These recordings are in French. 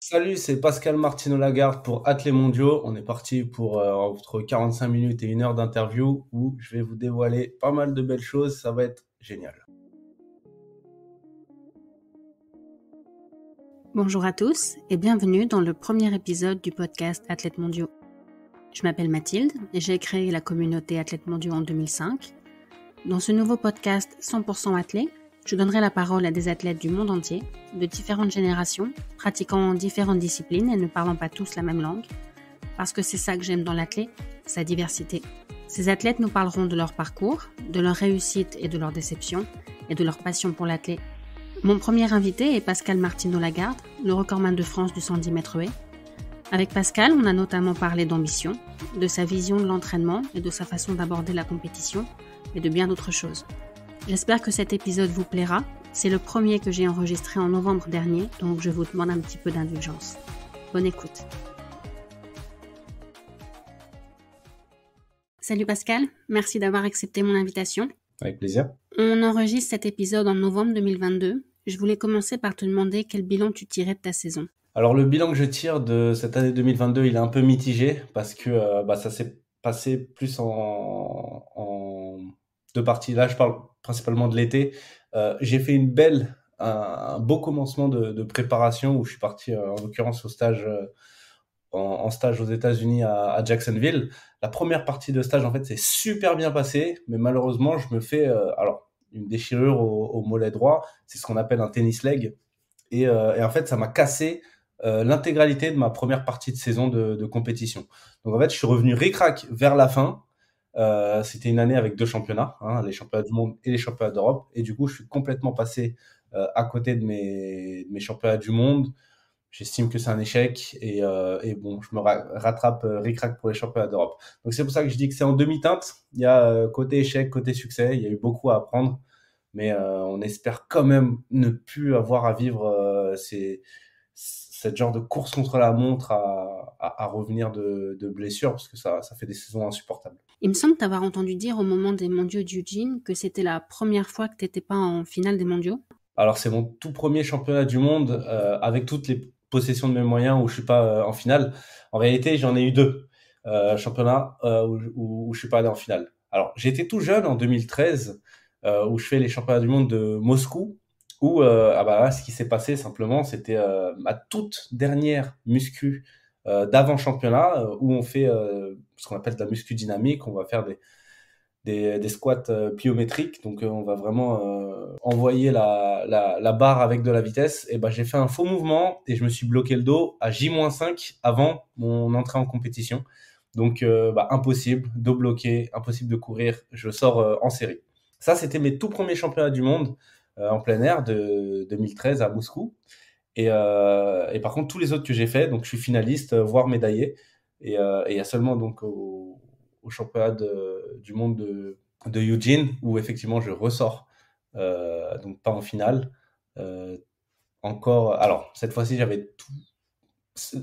Salut, c'est Pascal Martino Lagarde pour Athlé Mondiaux. On est parti pour euh, entre 45 minutes et une heure d'interview où je vais vous dévoiler pas mal de belles choses. Ça va être génial. Bonjour à tous et bienvenue dans le premier épisode du podcast Athlètes Mondiaux. Je m'appelle Mathilde et j'ai créé la communauté Athlètes Mondiaux en 2005. Dans ce nouveau podcast 100% athlète, je donnerai la parole à des athlètes du monde entier, de différentes générations, pratiquant différentes disciplines et ne parlant pas tous la même langue, parce que c'est ça que j'aime dans l'athlète, sa diversité. Ces athlètes nous parleront de leur parcours, de leur réussite et de leur déception, et de leur passion pour l'athlète. Mon premier invité est Pascal Martineau Lagarde, le recordman de France du 110 mètres haies. Avec Pascal, on a notamment parlé d'ambition, de sa vision de l'entraînement et de sa façon d'aborder la compétition, et de bien d'autres choses. J'espère que cet épisode vous plaira. C'est le premier que j'ai enregistré en novembre dernier, donc je vous demande un petit peu d'indulgence. Bonne écoute. Salut Pascal, merci d'avoir accepté mon invitation. Avec plaisir. On enregistre cet épisode en novembre 2022. Je voulais commencer par te demander quel bilan tu tirais de ta saison. Alors le bilan que je tire de cette année 2022, il est un peu mitigé parce que euh, bah, ça s'est passé plus en deux parties. Là, je parle principalement de l'été. Euh, j'ai fait une belle, un, beau commencement de, préparation où je suis parti euh, en l'occurrence au stage euh, en, stage aux États-Unis à, Jacksonville. La première partie de stage, en fait, c'est super bien passé, mais malheureusement, je me fais alors une déchirure au, mollet droit. C'est ce qu'on appelle un tennis leg. Et, en fait, ça m'a cassé l'intégralité de ma première partie de saison de, compétition. Donc, en fait, je suis revenu ric-rac vers la fin. Euh, c'était une année avec deux championnats, hein, les championnats du monde et les championnats d'Europe. Et du coup, je suis complètement passé euh, à côté de mes, mes, championnats du monde. J'estime que c'est un échec et, euh, et, bon, je me rattrape rattrape rac pour les championnats d'Europe. Donc c'est pour ça que je dis que c'est en demi-teinte. Il y a côté échec, côté succès. Il y a eu beaucoup à apprendre, mais on espère quand même ne plus avoir à vivre ces, cette genre de course contre la montre à, revenir de, blessures parce que ça, ça fait des saisons insupportables. Il me semble t'avoir entendu dire au moment des mondiaux d'Eugene que c'était la première fois que t'étais pas en finale des mondiaux. Alors c'est mon tout premier championnat du monde euh, avec toutes les possessions de mes moyens où je suis pas euh, en finale. En réalité, j'en ai eu deux euh, championnats euh, où, où, je suis pas allé en finale. Alors j'étais tout jeune en 2013 où je fais les championnats du monde de Moscou où ah bah ce qui s'est passé simplement c'était ma toute dernière muscu euh, d'avant championnat euh, où on fait euh, ce qu'on appelle de la muscu dynamique, on va faire des, des, squats pliométriques, donc on va vraiment envoyer la, barre avec de la vitesse. Et ben j'ai fait un faux mouvement et je me suis bloqué le dos à J-5 avant mon entrée en compétition. Donc bah, impossible de bloquer, impossible de courir, je sors en série. Ça, c'était mes tout premiers championnats du monde en plein air de 2013 à Moscou. Euh, et, par contre, tous les autres que j'ai fait, donc je suis finaliste, euh, voire médaillé. Euh, et il y a seulement donc au, championnat du monde de, Eugene où effectivement je ressors, donc pas en finale. encore, alors cette fois-ci j'avais tout,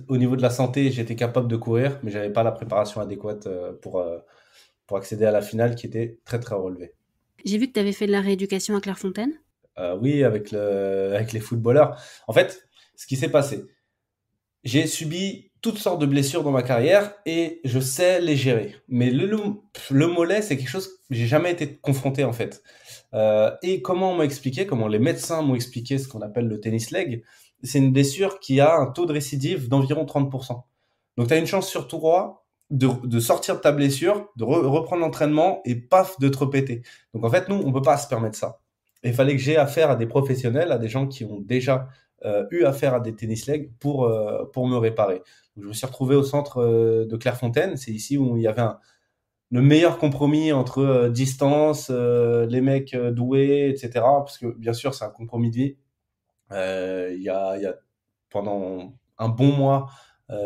au niveau de la santé, j'étais capable de courir, mais j'avais pas la préparation adéquate pour, pour accéder à la finale qui était très très relevée. J'ai vu que tu avais fait de la rééducation à Clairefontaine. oui, avec, le, avec les footballeurs. En fait, ce qui s'est passé. J'ai subi toutes sortes de blessures dans ma carrière et je sais les gérer. Mais le, le, mollet, c'est quelque chose que j'ai jamais été confronté en fait. Euh, et comment on m'a expliqué, comment les médecins m'ont expliqué ce qu'on appelle le tennis leg, c'est une blessure qui a un taux de récidive d'environ 30%. Donc tu as une chance sur tout de, de, sortir de ta blessure, de reprendre l'entraînement et paf, de te repéter. Donc en fait, nous, on peut pas se permettre ça. Il fallait que j'ai affaire à des professionnels, à des gens qui ont déjà euh, eu affaire à des tennis legs pour, euh, pour me réparer. je me suis retrouvé au centre euh, de Clairefontaine. C'est ici où il y avait le meilleur compromis entre distance, les mecs doués, etc. Parce que bien sûr, c'est un compromis de vie. Il y a, y, a, pendant un bon mois,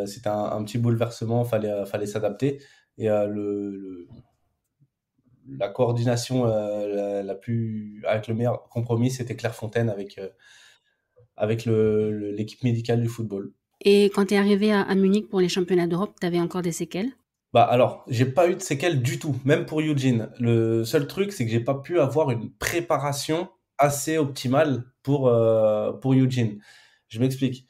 c'était un, petit bouleversement, fallait, fallait s'adapter. Et le, la coordination la, plus avec le meilleur compromis, c'était Clairefontaine avec avec l'équipe médicale du football. Et quand tu es arrivé à, Munich pour les championnats d'Europe, tu avais encore des séquelles Bah alors, j'ai pas eu de séquelles du tout, même pour Eugene. Le seul truc, c'est que j'ai pas pu avoir une préparation assez optimale pour, euh, pour Eugene. Je m'explique.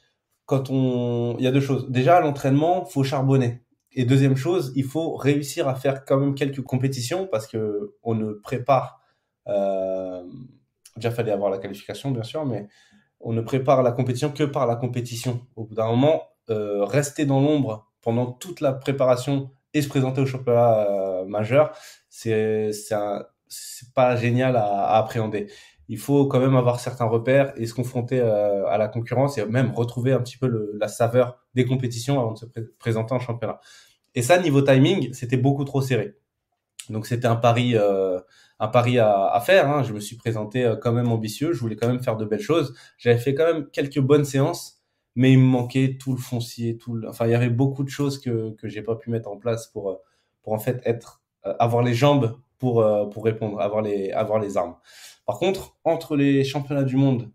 Quand on, il y a deux choses. Déjà, à l'entraînement, faut charbonner. Et deuxième chose, il faut réussir à faire quand même quelques compétitions parce que on ne prépare. Euh... Déjà, fallait avoir la qualification, bien sûr, mais on ne prépare la compétition que par la compétition. Au bout d'un moment, euh, rester dans l'ombre pendant toute la préparation et se présenter au championnat euh, majeur, c'est pas génial à, appréhender. Il faut quand même avoir certains repères et se confronter euh, à la concurrence et même retrouver un petit peu la saveur des compétitions avant de se présenter en championnat. Et ça, niveau timing, c'était beaucoup trop serré. Donc c'était un pari un pari à, à faire. Hein. Je me suis présenté euh, quand même ambitieux. Je voulais quand même faire de belles choses. J'avais fait quand même quelques bonnes séances, mais il me manquait tout le foncier, tout. Le... Enfin, il y avait beaucoup de choses que que j'ai pas pu mettre en place pour euh, pour en fait être euh, avoir les jambes pour pour répondre, avoir les avoir les armes. Par contre, entre les championnats du monde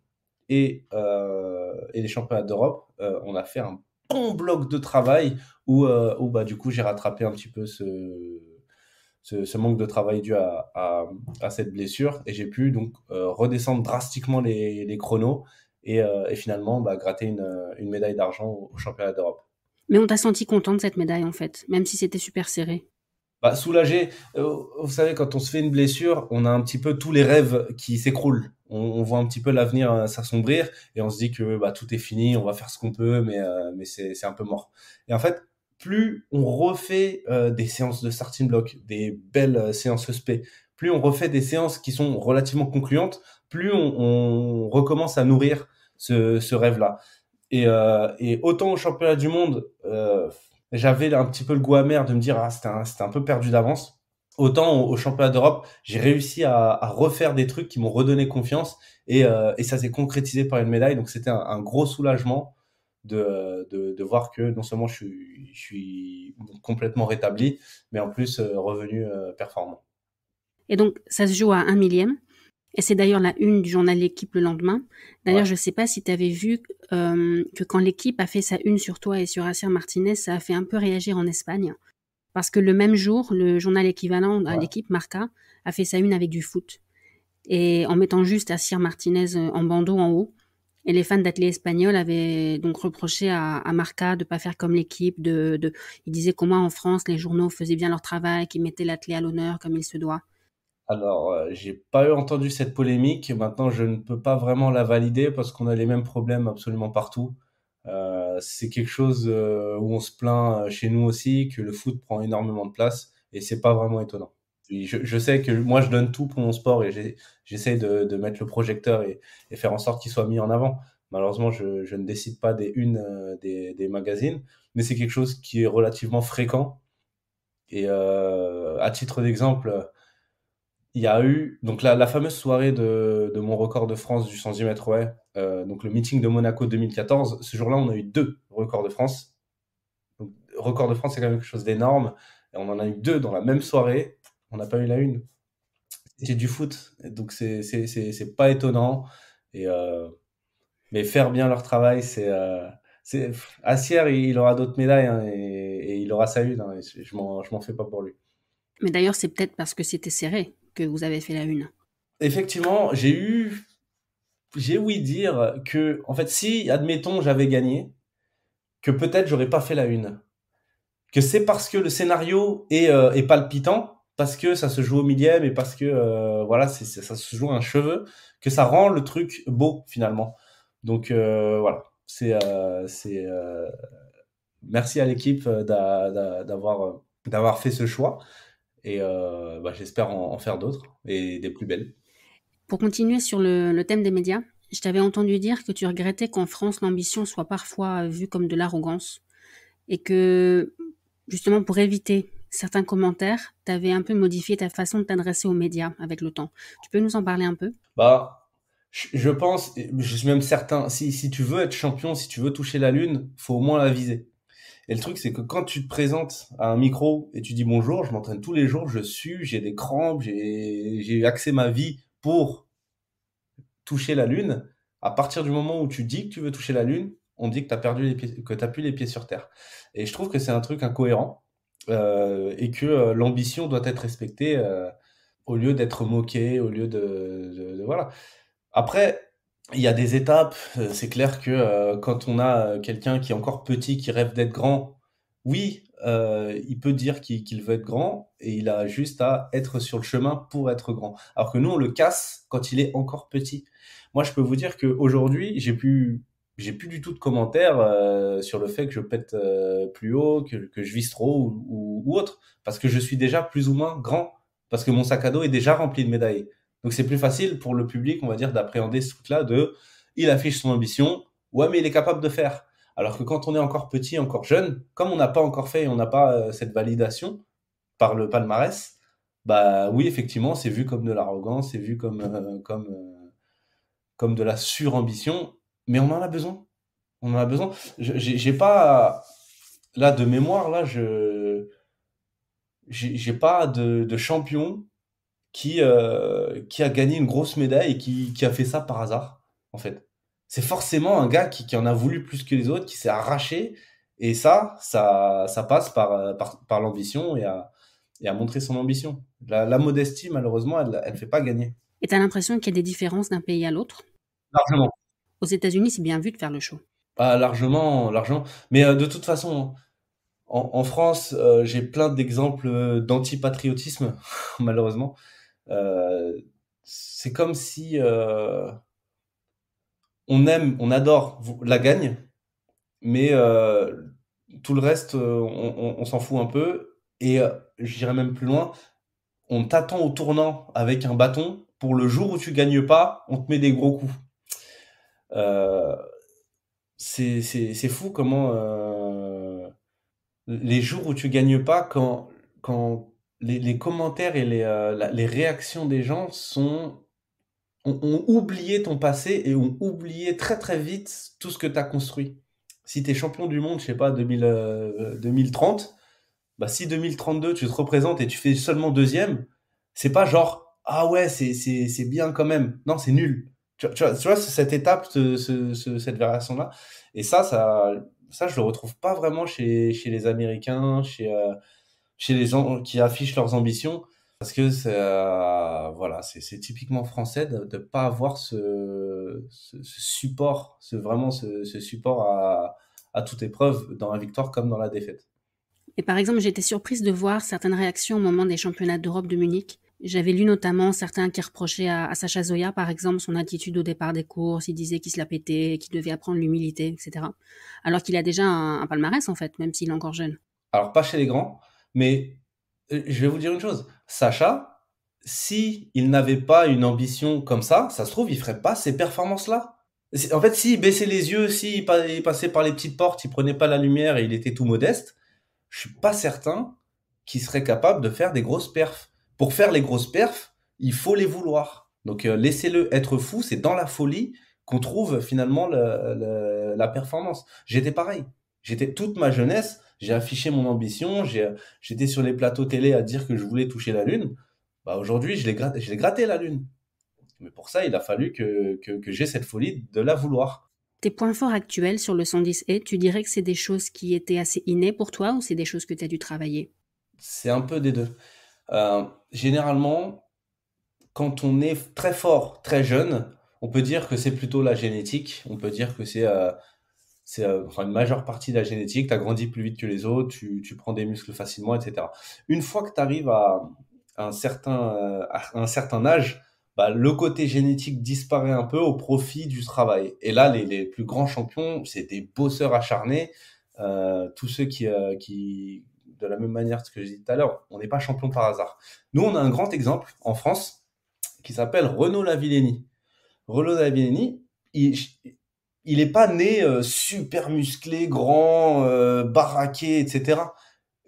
et euh, et les championnats d'Europe, on a fait un bon bloc de travail où, où bah, du coup j'ai rattrapé un petit peu ce, ce, manque de travail dû à, à, cette blessure. Et j'ai pu donc euh, redescendre drastiquement les, chronos et, euh, finalement bah, gratter une, médaille d'argent au, championnat d'Europe. Mais on t'a senti content de cette médaille en fait, même si c'était super serré. Bah, soulagé. Euh, vous savez, quand on se fait une blessure, on a un petit peu tous les rêves qui s'écroulent. On, voit un petit peu l'avenir s'assombrir et on se dit que bah, tout est fini, on va faire ce qu'on peut, mais, mais c'est un peu mort. Et en fait, plus on refait euh, des séances de starting block, des belles euh, séances e SP, plus on refait des séances qui sont relativement concluantes, plus on, recommence à nourrir ce, rêve-là. Euh, et, autant au championnat du monde, j'avais un petit peu le goût amer de me dire ah c'était un, peu perdu d'avance. Autant au, championnat d'Europe, j'ai réussi à, refaire des trucs qui m'ont redonné confiance et, ça s'est concrétisé par une médaille. Donc c'était un, gros soulagement de, voir que non seulement je suis, complètement rétabli, mais en plus euh, revenu euh, performant. Et donc, ça se joue à un millième. Et c'est d'ailleurs la une du journal L'équipe le lendemain. D'ailleurs, je ne sais pas si tu avais vu euh, que quand l'équipe a fait sa une sur toi et sur Asir Martinez, ça a fait un peu réagir en Espagne. Parce que le même jour, le journal équivalent à l'équipe, Marca, a fait sa une avec du foot. Et en mettant juste Asir Martinez en bandeau en haut. Et les fans d'athlètes espagnols avaient donc reproché à, Marca de pas faire comme l'équipe. De, ils disaient comment en France les journaux faisaient bien leur travail, qu'ils mettaient l'athlète à l'honneur comme il se doit. Alors, euh, j'ai pas eu entendu cette polémique. Maintenant, je ne peux pas vraiment la valider parce qu'on a les mêmes problèmes absolument partout. Euh, c'est quelque chose euh, où on se plaint chez nous aussi que le foot prend énormément de place et c'est pas vraiment étonnant. Je, sais que moi, je donne tout pour mon sport et j'essaie de, mettre le projecteur et, faire en sorte qu'il soit mis en avant. Malheureusement, je, ne décide pas des unes euh, des, magazines, mais c'est quelque chose qui est relativement fréquent. Et euh, à titre d'exemple, il y a eu donc la, fameuse soirée de, mon record de France du 110 mètres ouais, euh, donc le meeting de Monaco 2014. Ce jour-là, on a eu deux records de France. Donc, record de France, c'est quelque chose d'énorme. On en a eu deux dans la même soirée on n'a pas eu la une. C'était du foot, donc c'est, c'est, pas étonnant. Et, euh, mais faire bien leur travail, c'est. Euh, Assier, il aura d'autres médailles hein, et, il aura sa une. Hein, je m'en, m'en fais pas pour lui. Mais d'ailleurs, c'est peut-être parce que c'était serré que vous avez fait la une. Effectivement, j'ai eu. J'ai oui dire que, en fait, si, admettons, j'avais gagné, que peut-être j'aurais pas fait la une. Que c'est parce que le scénario est, euh, est palpitant parce que ça se joue au millième et parce que euh, voilà, ça se joue un cheveu, que ça rend le truc beau finalement. Donc euh, voilà, c'est euh, merci à l'équipe d'avoir d'avoir fait ce choix et bah, j'espère en, faire d'autres et des plus belles. Pour continuer sur le, le thème des médias, je t'avais entendu dire que tu regrettais qu'en France l'ambition soit parfois vue comme de l'arrogance et que justement pour éviter certains commentaires, tu avais un peu modifié ta façon de t'adresser aux médias avec le temps. Tu peux nous en parler un peu Bah, je pense, je suis même certain, si, tu veux être champion, si tu veux toucher la lune, faut au moins la viser. Et le truc, c'est que quand tu te présentes à un micro et tu dis bonjour, je m'entraîne tous les jours, je suis, j'ai des crampes, j'ai eu axé ma vie pour toucher la lune. À partir du moment où tu dis que tu veux toucher la lune, on dit que tu as perdu les que plus les pieds sur terre. Et je trouve que c'est un truc incohérent. Euh, et que euh, l'ambition doit être respectée euh, au lieu d'être moquée, au lieu de, voilà. Après, il y a des étapes. C'est clair que quand on a quelqu'un qui est encore petit, qui rêve d'être grand, oui, il peut dire qu'il veut être grand et il a juste à être sur le chemin pour être grand. Alors que nous, on le casse quand il est encore petit. Moi, je peux vous dire qu'aujourd'hui, j'ai pu j'ai plus du tout de commentaires euh, sur le fait que je pète euh, plus haut, que, que je vise trop ou, ou, autre, parce que je suis déjà plus ou moins grand, parce que mon sac à dos est déjà rempli de médailles. Donc c'est plus facile pour le public, on va dire, d'appréhender ce truc-là de il affiche son ambition, ouais mais il est capable de faire. Alors que quand on est encore petit, encore jeune, comme on n'a pas encore fait et on n'a pas euh, cette validation par le palmarès, bah oui effectivement c'est vu comme de l'arrogance, c'est vu comme comme comme de la surambition mais on en a besoin. On en a besoin. J'ai pas. Là, de mémoire, là, je. J'ai pas de, de, champion qui, euh, qui a gagné une grosse médaille et qui, qui a fait ça par hasard, en fait. C'est forcément un gars qui, qui, en a voulu plus que les autres, qui s'est arraché. Et ça, ça, ça passe par, euh, par, par l'ambition et à, et montrer son ambition. La, la modestie, malheureusement, elle ne fait pas gagner. Et tu as l'impression qu'il y a des différences d'un pays à l'autre Largement aux États-Unis, c'est bien vu de faire le show. Ah, largement, largement. Mais euh, de toute façon, en, France, euh, j'ai plein d'exemples euh, d'antipatriotisme, malheureusement. c'est comme si on aime, on adore la gagne, mais tout le reste, on, s'en fout un peu. Et j'irai même plus loin, on t'attend au tournant avec un bâton pour le jour où tu gagnes pas, on te met des gros coups. Euh, c'est fou comment euh, les jours où tu gagnes pas, quand, quand les, commentaires et euh, les, réactions des gens sont ont, oublié ton passé et ont oublié très très vite tout ce que tu as construit. Si tu es champion du monde, je sais pas, 2000, 2030, bah si 2032 tu te représentes et tu fais seulement deuxième, c'est pas genre ah ouais, c'est bien quand même. Non, c'est nul. Tu, vois, tu cette étape, ce, ce, cette variation-là. Et ça, ça, ça, je le retrouve pas vraiment chez, chez les Américains, chez, euh, chez les gens qui affichent leurs ambitions. Parce que c'est euh, voilà, c'est typiquement français de ne pas avoir ce, ce, support, ce, vraiment ce, support à, à toute épreuve, dans la victoire comme dans la défaite. Et par exemple, j'étais surprise de voir certaines réactions au moment des championnats d'Europe de Munich, j'avais lu notamment certains qui reprochaient à, Sacha Zoya, par exemple, son attitude au départ des courses. Il disait qu'il se la pétait, qu'il devait apprendre l'humilité, etc. Alors qu'il a déjà un, palmarès, en fait, même s'il est encore jeune. Alors, pas chez les grands, mais euh, je vais vous dire une chose. Sacha, si il n'avait pas une ambition comme ça, ça se trouve, il ferait pas ces performances-là. En fait, s'il baissait les yeux, s'il passait par les petites portes, il prenait pas la lumière et il était tout modeste, je suis pas certain qu'il serait capable de faire des grosses perfs pour faire les grosses perfs, il faut les vouloir. Donc euh, laissez-le être fou, c'est dans la folie qu'on trouve finalement la performance. J'étais pareil. J'étais toute ma jeunesse, j'ai affiché mon ambition, j'étais sur les plateaux télé à dire que je voulais toucher la lune. Bah aujourd'hui, je l'ai gratté, la lune. Mais pour ça, il a fallu que, que, j'ai cette folie de la vouloir. Tes points forts actuels sur le 110E, tu dirais que c'est des choses qui étaient assez innées pour toi ou c'est des choses que tu as dû travailler C'est un peu des deux. Euh, généralement, quand on est très fort, très jeune, on peut dire que c'est plutôt la génétique, on peut dire que c'est euh, euh, une majeure partie de la génétique, tu as grandi plus vite que les autres, tu, prends des muscles facilement, etc. Une fois que tu arrives à, un certain, un certain âge, bah, le côté génétique disparaît un peu au profit du travail. Et là, les, plus grands champions, c'est des bosseurs acharnés, tous ceux qui, qui, de la même manière ce que je disais tout à l'heure, on n'est pas champion par hasard. Nous, on a un grand exemple en France qui s'appelle Renaud Lavillenie. Renaud Lavillenie, il, n'est pas né euh, super musclé, grand, euh, baraqué, etc.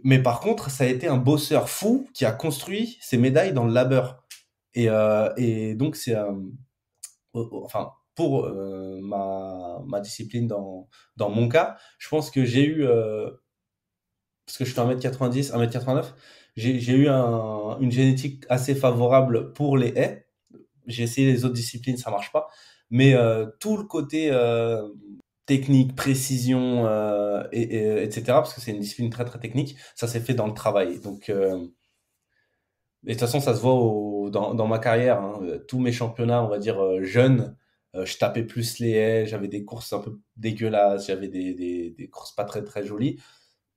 Mais par contre, ça a été un bosseur fou qui a construit ses médailles dans le labeur. Et, euh, donc, c'est. Euh, enfin, pour ma, discipline, dans, dans, mon cas, je pense que j'ai eu parce que je suis 1m90, 1m89, j'ai eu une génétique assez favorable pour les haies. J'ai essayé les autres disciplines, ça marche pas. Mais euh, tout le côté euh, technique, précision, euh, et, etc., parce que c'est une discipline très très technique, ça s'est fait dans le travail. Donc, de toute façon, ça se voit dans, ma carrière. Hein. Tous mes championnats, on va dire jeunes, je tapais plus les haies, j'avais des courses un peu dégueulasses, j'avais des, des, courses pas très très jolies.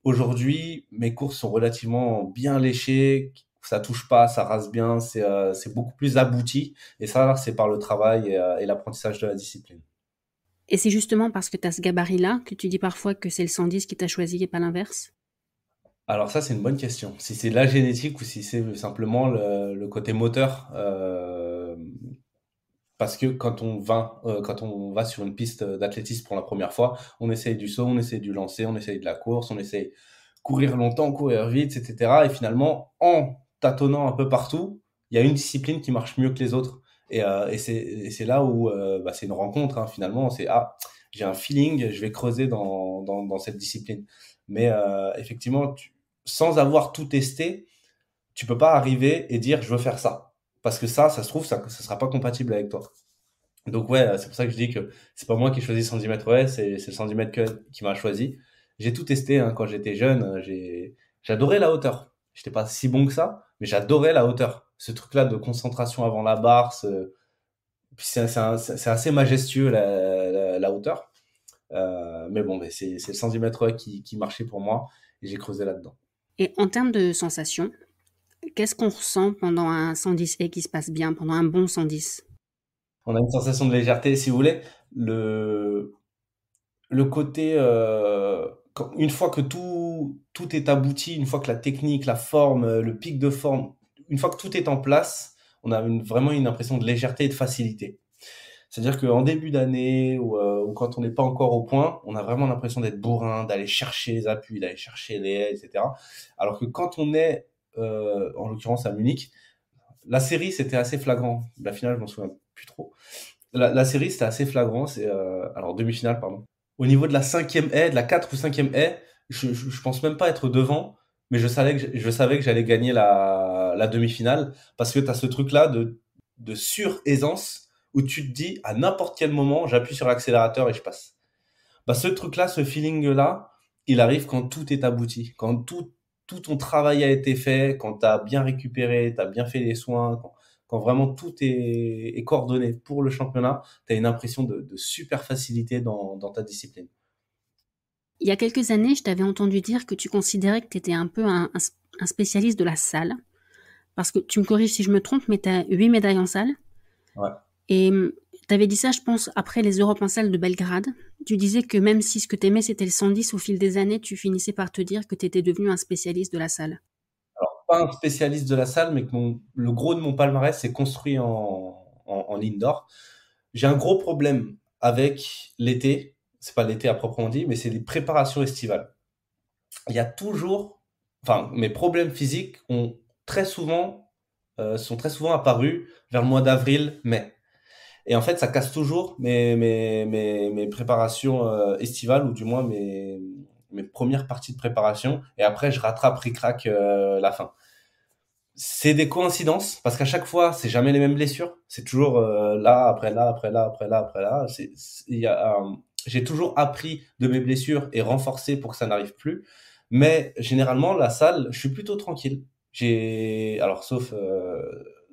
Aujourd'hui, mes courses sont relativement bien léchées, ça touche pas, ça rase bien, c'est euh, beaucoup plus abouti. Et ça, c'est par le travail et, euh, l'apprentissage de la discipline. Et c'est justement parce que tu as ce gabarit-là que tu dis parfois que c'est le 110 qui t'a choisi et pas l'inverse Alors ça, c'est une bonne question. Si c'est la génétique ou si c'est simplement le, côté moteur. Euh, parce que quand on va, euh, quand on va sur une piste d'athlétisme pour la première fois, on essaye du saut, on essaye du lancer, on essaye de la course, on essaye courir longtemps, courir vite, etc. Et finalement, en tâtonnant un peu partout, il y a une discipline qui marche mieux que les autres. Et, euh, c'est là où euh, bah, c'est une rencontre, hein, finalement. C'est ah, j'ai un feeling, je vais creuser dans, cette discipline. Mais effectivement, sans avoir tout testé, tu peux pas arriver et dire je veux faire ça parce que ça, ça se trouve, ça ne sera pas compatible avec toi. Donc ouais, euh, c'est pour ça que je dis que c'est pas moi qui choisis 110 mètres ouais, c'est, le 110 mètres qui m'a choisi. J'ai tout testé hein. quand j'étais jeune, euh, j'ai, j'adorais la hauteur. J'étais pas si bon que ça, mais j'adorais la hauteur. Ce truc-là de concentration avant la barre, ce... c'est, assez majestueux la, hauteur. Euh, mais bon, c'est le 110 mètres qui, qui marchait pour moi et j'ai creusé là-dedans. Et en termes de sensations, Qu'est-ce qu'on ressent pendant un 110 et qui se passe bien, pendant un bon 110 On a une sensation de légèreté, si vous voulez. Le, le côté, euh, une fois que tout, tout est abouti, une fois que la technique, la forme, euh, le pic de forme, une fois que tout est en place, on a vraiment une impression de légèreté et de facilité. C'est-à-dire qu'en début d'année euh, ou, quand on n'est pas encore au point, on a vraiment l'impression d'être bourrin, d'aller chercher les appuis, d'aller chercher les haies, etc. Alors que quand on est euh, en l'occurrence à Munich. La série, c'était assez flagrant. La finale, je m'en souviens plus trop. La, série, c'était assez flagrant. C'est euh, alors demi-finale, pardon. Au niveau de la cinquième haie, de la 4 ou cinquième haie, je, je, pense même pas être devant, mais je savais que je savais que j'allais gagner la, la demi-finale parce que tu as ce truc là de de sur-aisance où tu te dis à n'importe quel moment, j'appuie sur l'accélérateur et je passe. Bah, ce truc là, ce feeling là, il arrive quand tout est abouti, quand tout tout ton travail a été fait, quand tu as bien récupéré, tu as bien fait les soins, quand, vraiment tout est, coordonné pour le championnat, tu as une impression de, super facilité dans, ta discipline. Il y a quelques années, je t'avais entendu dire que tu considérais que tu étais un peu un, spécialiste de la salle. Parce que tu me corriges si je me trompe, mais tu as huit médailles en salle. Ouais. Et tu avais dit ça, je pense, après les Europes de Belgrade. Tu disais que même si ce que tu aimais, c'était le 110, au fil des années, tu finissais par te dire que tu étais devenu un spécialiste de la salle. Alors, pas un spécialiste de la salle, mais que le gros de mon palmarès s'est construit en, en, en indoor. J'ai un gros problème avec l'été. C'est pas l'été à proprement dit, mais c'est les préparations estivales. Il y a toujours, enfin, mes problèmes physiques ont très souvent, euh, sont très souvent apparus vers le mois d'avril, mai et en fait, ça casse toujours mes, mes, mes, mes préparations euh, estivales, ou du moins mes, mes premières parties de préparation. Et après, je rattrape, ric euh, la fin. C'est des coïncidences, parce qu'à chaque fois, c'est jamais les mêmes blessures. C'est toujours euh, là, après là, après là, après là, après là. j'ai toujours appris de mes blessures et renforcé pour que ça n'arrive plus. Mais généralement, la salle, je suis plutôt tranquille. J'ai, alors, sauf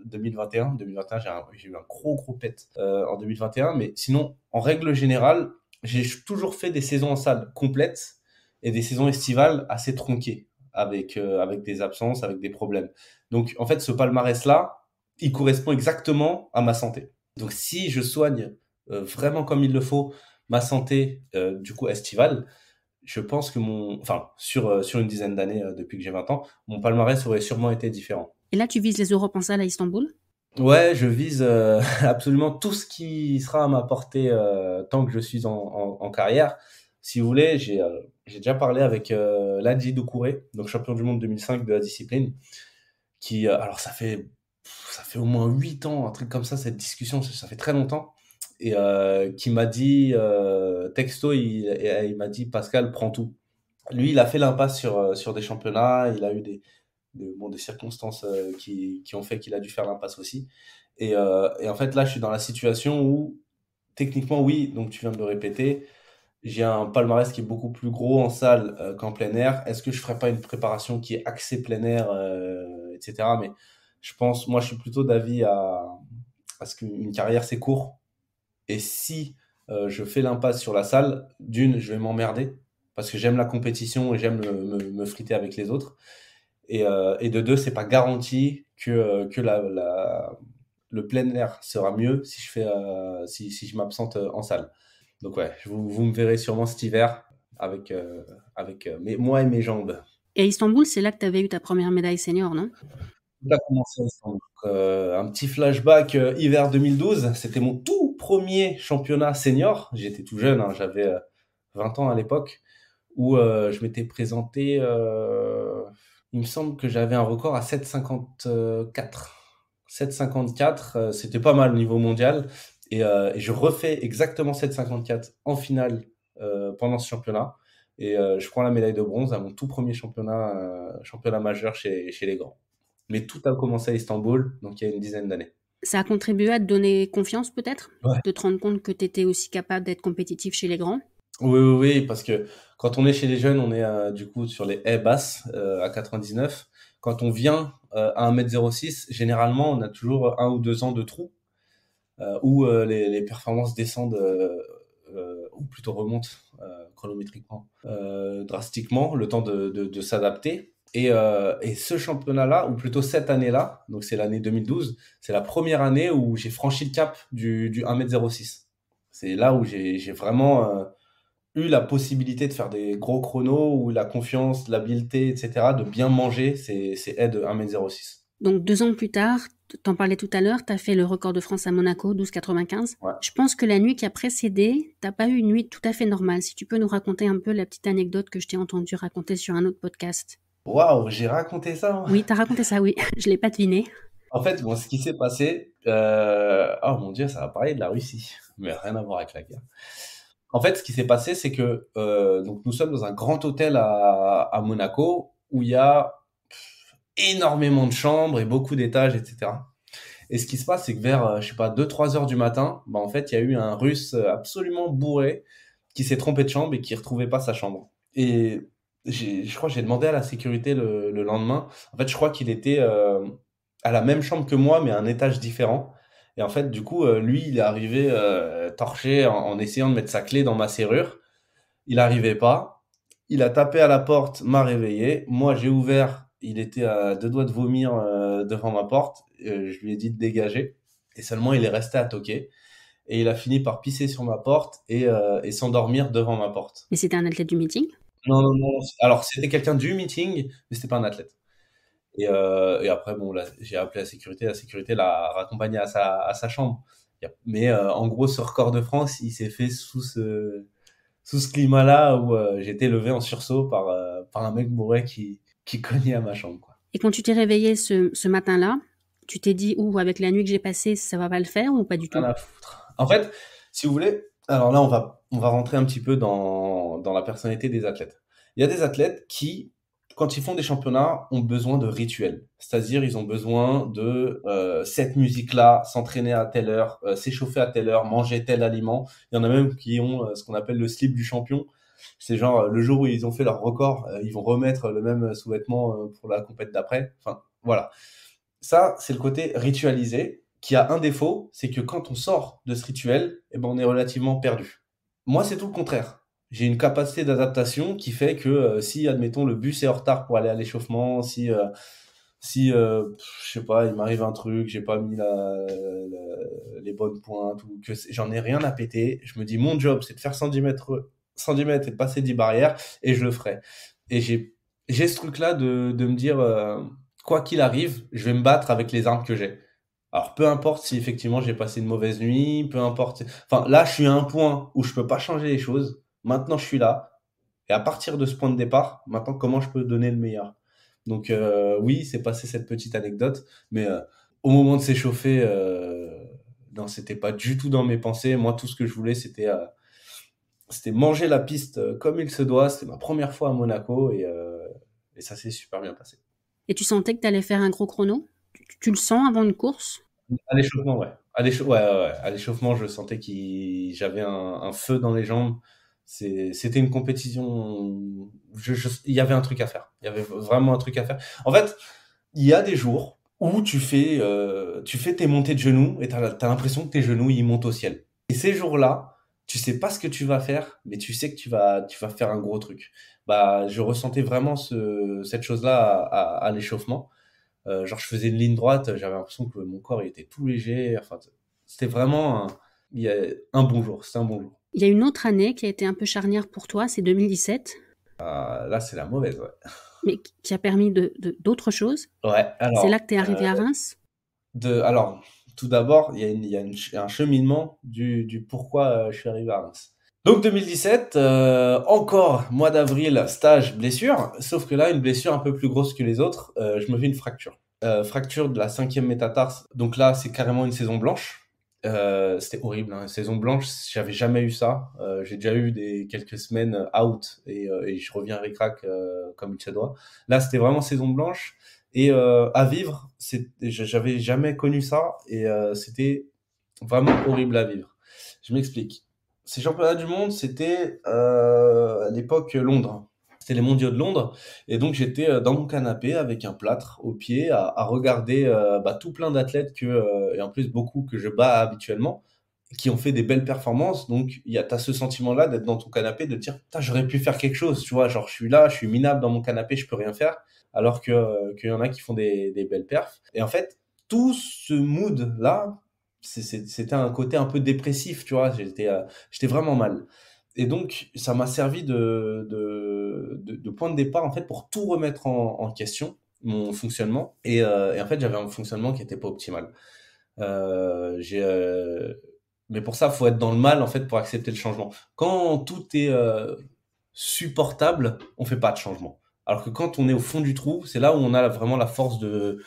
2021. 2021, j'ai eu un gros gros pet euh, en 2021, mais sinon, en règle générale, j'ai toujours fait des saisons en salle complètes et des saisons estivales assez tronquées, avec, euh, avec des absences, avec des problèmes. Donc en fait, ce palmarès-là, il correspond exactement à ma santé. Donc si je soigne euh, vraiment comme il le faut ma santé, du coup, estivale, je pense que mon, enfin, sur, sur une dizaine d'années depuis que j'ai 20 ans, mon palmarès aurait sûrement été différent. Et là, tu vises les Europensales à Istanbul Ouais, je vise euh, absolument tout ce qui sera à ma portée euh, tant que je suis en, carrière. Si vous voulez, j'ai euh, déjà parlé avec Landy Doucouré, donc champion du monde 2005 de la discipline, qui, alors ça fait, ça fait au moins 8 ans, un truc comme ça, cette discussion, ça, fait très longtemps, et qui m'a dit, texto, il, il m'a dit, Pascal, prends tout. Lui, il a fait l'impasse sur, sur des championnats, il a eu des, de, des circonstances euh, qui, ont fait qu'il a dû faire l'impasse aussi. Euh, et, en fait, là, je suis dans la situation où, techniquement, oui, donc tu viens de le répéter, j'ai un palmarès qui est beaucoup plus gros en salle euh, qu'en plein air. Est-ce que je ne ferais pas une préparation qui est axée plein air, etc. Mais je pense, moi, je suis plutôt d'avis à, ce qu'une carrière, c'est court. Et si je fais l'impasse sur la salle, d'une, je vais m'emmerder parce que j'aime la compétition et j'aime me friter avec les autres. Euh, et, de deux, c'est pas garanti que, euh, la, le plein air sera mieux si je, euh, si, je m'absente en salle. Donc ouais, vous, me verrez sûrement cet hiver avec, avec mes, moi et mes jambes. Et à Istanbul, c'est là que tu avais eu ta première médaille senior, non Là, commencé un petit flashback hiver 2012, c'était mon tout premier championnat senior. J'étais tout jeune, hein, j'avais 20 ans à l'époque, où je m'étais présenté il me semble que j'avais un record à 7,54. 7,54, euh, c'était pas mal au niveau mondial. Et, euh, je refais exactement 7,54 en finale euh, pendant ce championnat. Et je prends la médaille de bronze à mon tout premier championnat, championnat majeur chez, les grands. Mais tout a commencé à Istanbul, donc il y a une dizaine d'années. Ça a contribué à te donner confiance peut-être De te rendre compte que tu étais aussi capable d'être compétitif chez les grands oui, oui, oui, parce que quand on est chez les jeunes, on est euh, du coup sur les haies basses euh, à 99. Quand on vient euh, à 1m06, généralement, on a toujours un ou deux ans de trou où les, performances descendent, ou plutôt remontent chronométriquement, drastiquement, le temps de, s'adapter. Et, ce championnat-là, ou plutôt cette année-là, donc c'est l'année 2012, c'est la première année où j'ai franchi le cap du, du 1m06. C'est là où j'ai vraiment eu la possibilité de faire des gros chronos ou la confiance, l'habileté, etc., de bien manger, c'est aide 1m06. Donc deux ans plus tard, t'en parlais tout à l'heure, t'as fait le record de France à Monaco, 12,95. Je pense que la nuit qui a précédé, t'as pas eu une nuit tout à fait normale. Si tu peux nous raconter un peu la petite anecdote que je t'ai entendu raconter sur un autre podcast. Waouh, j'ai raconté ça. Hein. oui, t'as raconté ça, oui. je l'ai pas deviné. En fait, bon, ce qui s'est passé, euh, oh mon dieu, ça va parler de la Russie, mais rien à voir avec la guerre. En fait, ce qui s'est passé, c'est que euh, donc nous sommes dans un grand hôtel à, Monaco où il y a énormément de chambres et beaucoup d'étages, etc. Et ce qui se passe, c'est que vers, euh, je sais pas, 2-3 heures du matin, bah, en fait, il y a eu un russe absolument bourré qui s'est trompé de chambre et qui retrouvait pas sa chambre. Et je crois que j'ai demandé à la sécurité le, lendemain. En fait, je crois qu'il était euh, à la même chambre que moi, mais à un étage différent. Et en fait, du coup, euh, lui, il est arrivé euh, torché en, essayant de mettre sa clé dans ma serrure. Il n'arrivait pas. Il a tapé à la porte, m'a réveillé. Moi, j'ai ouvert. Il était à deux doigts de vomir euh, devant ma porte. je lui ai dit de dégager. Et seulement, il est resté à toquer et il a fini par pisser sur ma porte et, s'endormir devant ma porte. Mais c'était un athlète du meeting Non, non, non. Alors, c'était quelqu'un du meeting, mais c'était pas un athlète. Euh, et, après, bon, j'ai appelé la sécurité. La sécurité l'a raccompagné à sa, chambre. Mais euh, en gros, ce record de France, il s'est fait sous ce, sous ce climat-là où euh, j'ai été levé en sursaut par, par un mec bourré qui, qui cognait à ma chambre. Et quand tu t'es réveillé ce, ce matin-là, tu t'es dit, ou avec la nuit que j'ai passée, ça va pas le faire ou pas du tout En fait, si vous voulez, alors là, on va, on va rentrer un petit peu dans, dans la personnalité des athlètes. Il y a des athlètes qui, quand ils font des championnats, ont besoin de rituels. C'est-à-dire, ils ont besoin de euh, cette musique-là, s'entraîner à telle heure, euh, s'échauffer à telle heure, manger tel aliment. Il y en a même qui ont euh, ce qu'on appelle le slip du champion. C'est genre le jour où ils ont fait leur record, ils vont remettre le même sous-vêtement pour la compète d'après. Enfin, voilà. Ça, c'est le côté ritualisé qui a un défaut, c'est que quand on sort de ce rituel, eh ben, on est relativement perdu. Moi, c'est tout le contraire j'ai une capacité d'adaptation qui fait que euh, si, admettons, le bus est en retard pour aller à l'échauffement, si, euh, si euh, je sais pas, il m'arrive un truc, j'ai pas mis la, les bonnes pointes ou que j'en ai rien à péter, je me dis mon job c'est de faire 110 mètres, 110 mètres et de passer 10 barrières et je le ferai. Et j'ai, ce truc-là de, de me dire, quoi qu'il arrive, je vais me battre avec les armes que j'ai. Alors peu importe si effectivement j'ai passé une mauvaise nuit, peu importe. Enfin là, je suis à un point où je peux pas changer les choses Maintenant, je suis là. Et à partir de ce point de départ, maintenant, comment je peux donner le meilleur Donc, euh, oui, c'est passé cette petite anecdote, mais euh, au moment de s'échauffer, euh, non, c'était pas du tout dans mes pensées. Moi, tout ce que je voulais, c'était euh, c'était manger la piste comme il se doit. C'était ma première fois à Monaco et, ça s'est super bien passé. Et tu sentais que tu allais faire un gros chrono tu, le sens avant une course À l'échauffement, ouais. À l'échauffement, je sentais que j'avais un, un, feu dans les jambes c'était une compétition. il y avait un truc à faire. Il y avait vraiment un truc à faire. En fait, il y a des jours où tu fais, euh, tu fais tes montées de genoux et t'as as, l'impression que tes genoux ils montent au ciel. Et ces jours-là, tu sais pas ce que tu vas faire, mais tu sais que tu vas, tu vas faire un gros truc. Bah, je ressentais vraiment ce, cette chose-là à, l'échauffement. Euh, genre, je faisais une ligne droite, j'avais l'impression que mon corps était tout léger. Enfin, c'était vraiment il y a un bon jour. C'était un bon jour. Il y a une autre année qui a été un peu charnière pour toi, c'est 2017. Ah, là, c'est la mauvaise, ouais. Mais qui a permis d'autres de, de, choses. Ouais, alors. C'est là que tu es arrivé à euh, Reims de, Alors, tout d'abord, il y a, un cheminement du, pourquoi euh, je suis arrivé à Reims. Donc 2017, euh, encore mois d'avril, stage, blessure, sauf que là, une blessure un peu plus grosse que les autres, je me fais une fracture. fracture de la cinquième métatarse, donc là, c'est carrément une saison blanche. Euh, c'était horrible. Hein. Saison blanche, j'avais jamais eu ça. Euh, j'ai déjà eu des quelques semaines out et, euh, et je reviens avec crack comme il se doit. Là, c'était vraiment saison blanche et à vivre. J'avais jamais connu ça et c'était vraiment horrible à vivre. Je m'explique. Ces championnats du monde, c'était à l'époque Londres c'était les Mondiaux de Londres, et donc j'étais euh, dans mon canapé avec un plâtre au pied à, regarder euh, bah, tout plein d'athlètes que euh, et en plus beaucoup que je bats habituellement, qui ont fait des belles performances. Donc il y a as ce sentiment-là d'être dans ton canapé, de dire j'aurais pu faire quelque chose, tu vois, genre je suis là, je suis minable dans mon canapé, je peux rien faire, alors que qu'il y en a qui font des, belles perfs. Et en fait tout ce mood là c'était un côté un peu dépressif, tu vois. J'étais, j'étais vraiment mal. Et donc, ça m'a servi de, de, point de départ, en fait, pour tout remettre en, question, mon fonctionnement. Euh, et, en fait, j'avais un fonctionnement qui n'était pas optimal. Euh, euh, mais pour ça, faut être dans le mal, en fait, pour accepter le changement. Quand tout est supportable, on fait pas de changement. Alors que quand on est au fond du trou, c'est là où on a vraiment la force de,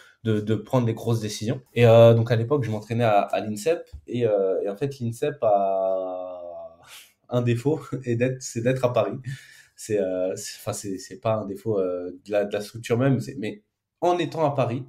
prendre des grosses décisions. Et donc à l'époque, je m'entraînais à, l'INSEP. Et, et, en fait, l'INSEP a un défaut, et d'être, c'est d'être à Paris. C'est, euh, c'est, pas un défaut euh, de, la, structure même, mais en étant à Paris,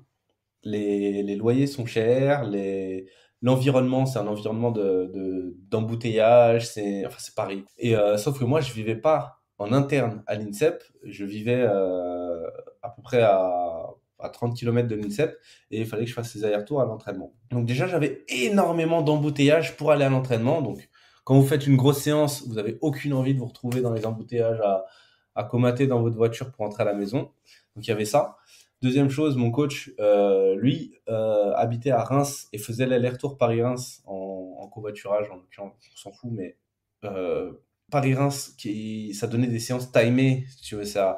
les, loyers sont chers, les, l'environnement, c'est un environnement de, d'embouteillage, c'est, Paris. Et euh, sauf que moi, je vivais pas en interne à l'INSEP, je vivais à peu près à 30 km de l'INSEP et il fallait que je fasse les allers-retours à l'entraînement. Donc déjà j'avais énormément d'embouteillage pour aller à l'entraînement, donc quand vous faites une grosse séance, vous n'avez aucune envie de vous retrouver dans les embouteillages à, à comater dans votre voiture pour entrer à la maison. Donc il y avait ça. Deuxième chose, mon coach, euh, lui, euh, habitait à Reims et faisait l'aller-retour Paris-Reims en, covoiturage, en on s'en fout, mais euh, Paris-Reims, ça donnait des séances timées, tu ça,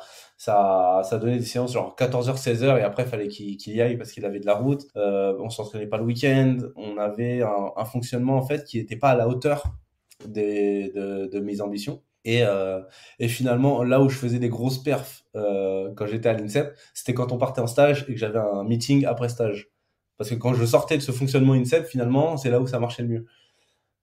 donnait des séances genre 14h, 16h, et après, il fallait qu'il y aille parce qu'il avait de la route, on s'entraînait pas le week-end, on avait un, un fonctionnement, en fait, qui n'était pas à la hauteur de, mes ambitions. Euh, et, finalement, là où je faisais des grosses perfs euh, quand j'étais à l'INSEP, c'était quand on partait en stage et que j'avais un meeting après stage. Parce que quand je sortais de ce fonctionnement INSEP, finalement, c'est là où ça marchait le mieux.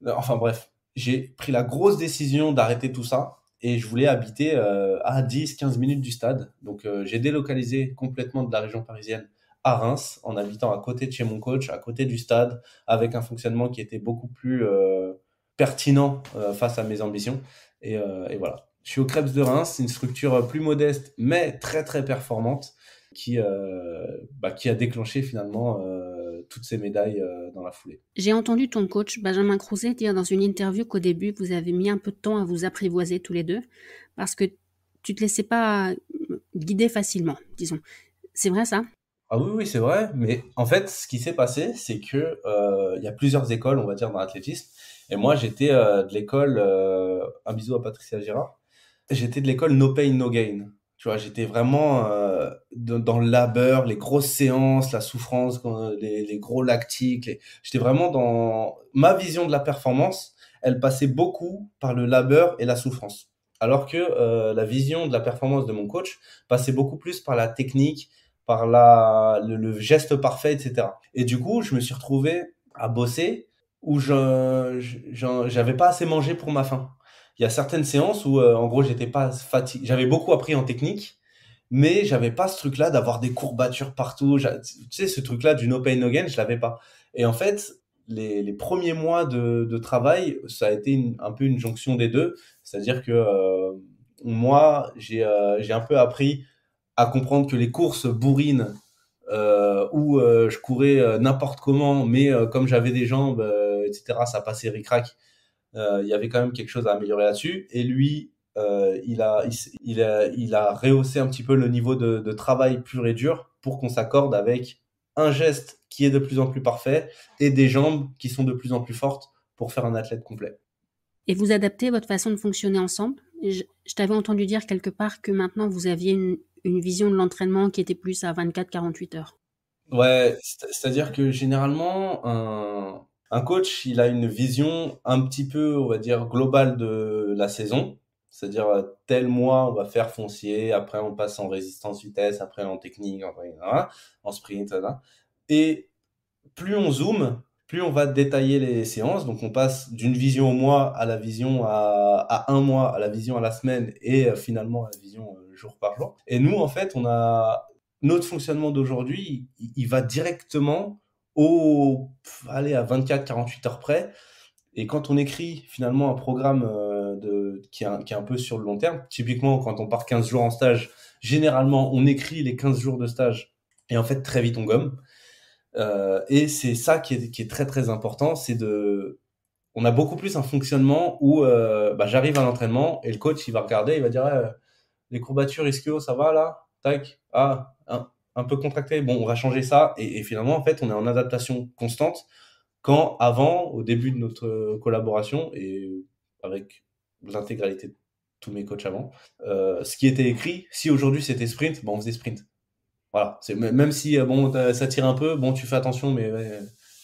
Euh, enfin bref, j'ai pris la grosse décision d'arrêter tout ça et je voulais habiter à 10-15 minutes du stade. Donc j'ai délocalisé complètement de la région parisienne à Reims en habitant à côté de chez mon coach, à côté du stade, avec un fonctionnement qui était beaucoup plus euh, pertinent euh, face à mes ambitions. Euh, et, voilà. Je suis au Krebs de Reims, c'est une structure plus modeste, mais très très performante, qui, euh, bah, qui a déclenché finalement toutes ces médailles dans la foulée. J'ai entendu ton coach Benjamin Crouzet dire dans une interview qu'au début, vous avez mis un peu de temps à vous apprivoiser tous les deux parce que tu te laissais pas guider facilement, disons. C'est vrai ça Ah oui, oui, c'est vrai. Mais en fait, ce qui s'est passé, c'est que il y a plusieurs écoles, on va dire, dans l'athlétisme. Et moi, j'étais euh, de l'école, euh, un bisou à Patricia Girard, j'étais de l'école no pain, no gain. Tu vois, j'étais vraiment euh, dans le labeur, les grosses séances, la souffrance, les, les gros lactiques. J'étais vraiment dans ma vision de la performance. Elle passait beaucoup par le labeur et la souffrance, alors que la vision de la performance de mon coach passait beaucoup plus par la technique, par la le, le geste parfait, etc. Et du coup, je me suis retrouvé à bosser où j'avais pas assez mangé pour ma faim. Il y a certaines séances où, euh, en gros, j'étais pas fatigué. J'avais beaucoup appris en technique, mais j'avais pas ce truc-là d'avoir des courbatures partout. Tu sais, ce truc-là du no pain, no gain, je l'avais pas. Et en fait, les, les premiers mois de, de, travail, ça a été un peu une jonction des deux. C'est-à-dire que euh, moi, euh, j'ai un peu appris à comprendre que les courses bourrines où je courais n'importe comment, mais comme j'avais des jambes, etc. Ça passait ric-rac. Euh, il y avait quand même quelque chose à améliorer là-dessus. Et lui, euh, il, a, il, a, il a rehaussé un petit peu le niveau de, travail pur et dur pour qu'on s'accorde avec un geste qui est de plus en plus parfait et des jambes qui sont de plus en plus fortes pour faire un athlète complet. Et vous adaptez votre façon de fonctionner ensemble Je, t'avais entendu dire quelque part que maintenant vous aviez une, une vision de l'entraînement qui était plus à 24-48 heures. Ouais, c'est-à-dire que généralement, un, un coach, il a une vision un petit peu, on va dire, globale de la saison. C'est-à-dire, euh, tel mois, on va faire foncier, après on passe en résistance vitesse, après en technique, en, hein, en sprint. Et plus on zoome, plus on va détailler les séances. Donc, on passe d'une vision au mois à la vision à, un mois, à la vision à la semaine et euh, finalement à la vision euh, jour par jour. Et nous, en fait, on a notre fonctionnement d'aujourd'hui, il va directement au, allez, à 24-48 heures près. Et quand on écrit finalement un programme euh, de, qui, est un, qui, est un, peu sur le long terme, typiquement quand on part 15 jours en stage, généralement on écrit les 15 jours de stage et en fait très vite on gomme. Euh, et c'est ça qui est, très très important, c'est de... On a beaucoup plus un fonctionnement où euh, bah, j'arrive à l'entraînement et le coach il va regarder, il va dire «Eh, les courbatures ischio ça va là Tac, ah, hein un peu contracté. Bon, on va changer ça. Et, finalement, en fait, on est en adaptation constante. Quand avant, au début de notre collaboration, et avec l'intégralité de tous mes coachs avant, euh, ce qui était écrit, si aujourd'hui c'était sprint, bon, on faisait sprint. Voilà. C'est, même si euh, bon, ça tire un peu, bon, tu fais attention, mais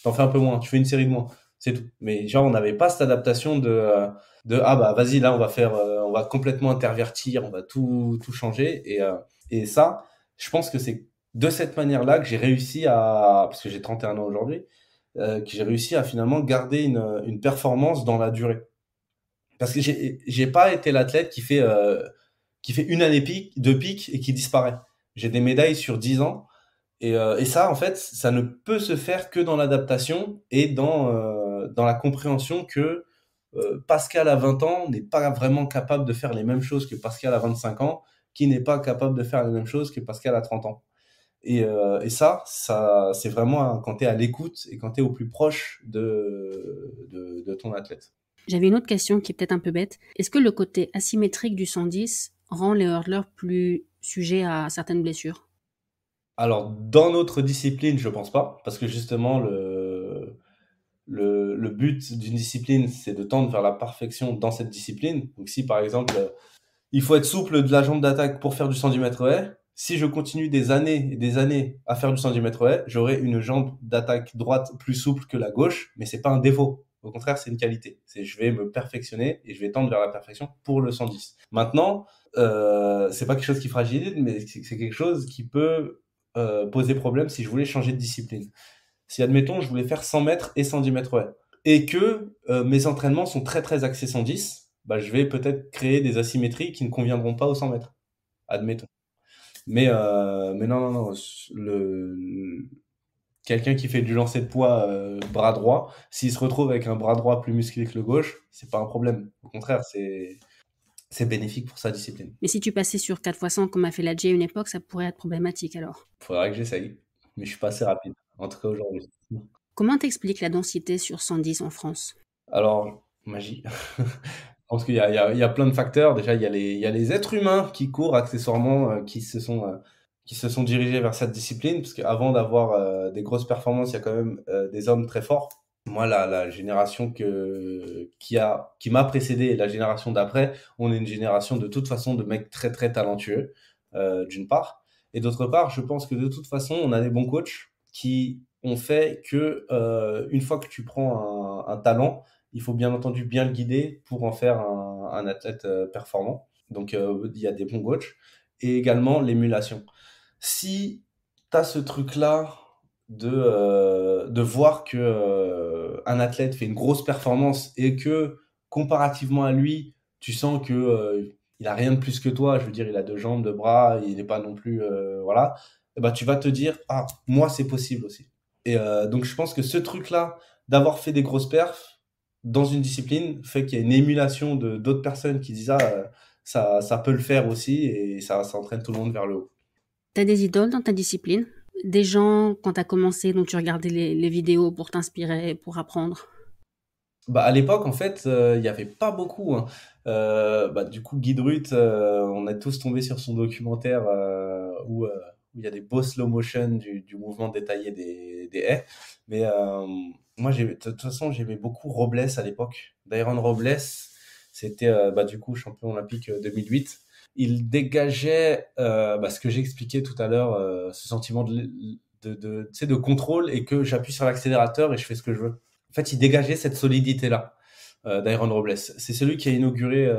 t'en fais un peu moins, tu fais une série de moins. C'est tout. Mais genre, on n'avait pas cette adaptation de, euh, de ah bah vas-y, là, on va faire, on va complètement intervertir, on va tout, tout changer. Et, et ça, je pense que c'est de cette manière-là que j'ai réussi à, parce que j'ai 31 ans aujourd'hui, euh, que j'ai réussi à finalement garder une, performance dans la durée. Parce que j'ai pas été l'athlète qui fait euh, qui fait une année pique, deux pics et qui disparaît. J'ai des médailles sur 10 ans. Euh, et, ça, en fait, ça ne peut se faire que dans l'adaptation et dans, dans la compréhension que Pascal à 20 ans n'est pas vraiment capable de faire les mêmes choses que Pascal à 25 ans, qui n'est pas capable de faire les mêmes choses que Pascal à 30 ans. Euh, et, ça, ça c'est vraiment quand tu es à l'écoute et quand tu es au plus proche de, de, ton athlète. J'avais une autre question qui est peut-être un peu bête. Est-ce que le côté asymétrique du 110 rend les hurdleurs plus sujets à certaines blessures Alors, dans notre discipline, je pense pas, parce que justement, le, le, le but d'une discipline, c'est de tendre vers la perfection dans cette discipline. Donc, si par exemple, il faut être souple de la jambe d'attaque pour faire du 110 mètres haies, si je continue des années et des années à faire du 110 mètres haies, j'aurai une jambe d'attaque droite plus souple que la gauche, mais c'est pas un défaut. Au contraire, c'est une qualité. C'est je vais me perfectionner et je vais tendre vers la perfection pour le 110. Maintenant, euh, c'est pas quelque chose qui fragilise, mais c'est quelque chose qui peut euh, poser problème si je voulais changer de discipline. Si admettons, je voulais faire 100 mètres et 110 mètres haies et que euh, mes entraînements sont très très axés 110, bah, je vais peut-être créer des asymétries qui ne conviendront pas au 100 mètres. Admettons. Euh, mais, non, non, non. Le... Quelqu'un qui fait du lancer de poids euh, bras droit, s'il se retrouve avec un bras droit plus musclé que le gauche, c'est pas un problème. Au contraire, c'est. C'est bénéfique pour sa discipline. Mais si tu passais sur 4 x 100 comme a fait la J à une époque, ça pourrait être problématique alors Faudrait que j'essaye, mais je suis pas assez rapide, en tout cas aujourd'hui. Comment t'expliques la densité sur 110 en France Alors, magie. pense qu'il y, y, a plein de facteurs. Déjà, il y, a les, il y a les êtres humains qui courent accessoirement, euh, qui, se sont, euh, qui se sont dirigés vers cette discipline, parce qu'avant d'avoir euh, des grosses performances, il y a quand même des hommes très forts. Moi, la, la génération que, qui m'a qui précédé et la génération d'après, on est une génération de toute façon de mecs très très talentueux, d'une part. Et d'autre part, je pense que de toute façon, on a des bons coachs qui ont fait que une fois que tu prends un, un talent, il faut bien entendu bien le guider pour en faire un, athlète euh, performant. Donc, euh, il y a des bons coachs. Et également l'émulation. Si tu as ce truc-là de, euh, de voir que un athlète fait une grosse performance et que comparativement à lui, tu sens que il a rien de plus que toi. Je veux dire, il a deux jambes, deux bras, il n'est pas non plus voilà. Eh ben, tu vas te dire ah moi c'est possible aussi. Et donc je pense que ce truc-là d'avoir fait des grosses perfs, dans une discipline fait qu'il y a une émulation de d'autres personnes qui disent ah euh, ça, ça peut le faire aussi et ça, ça entraîne tout le monde vers le haut. Tu as des idoles dans ta discipline Des gens quand tu as commencé dont tu regardais les, les vidéos pour t'inspirer, pour apprendre bah à l'époque en fait euh, il n'y avait pas beaucoup hein. euh, bah, du coup Guy Drut on est tous tombés sur son documentaire où il y a des beaux slow motion du, mouvement détaillé des, des haies mais moi, de toute façon, j'aimais beaucoup Robles à l'époque. Dairon Robles, c'était euh, bah, du coup champion olympique 2008. Euh, il dégageait euh, bah, ce que j'expliquais tout à l'heure, ce sentiment de, de, de, de contrôle et que j'appuie sur l'accélérateur et je fais ce que je veux. En fait, il dégageait cette solidité-là d'Iron Robles. C'est celui qui a inauguré,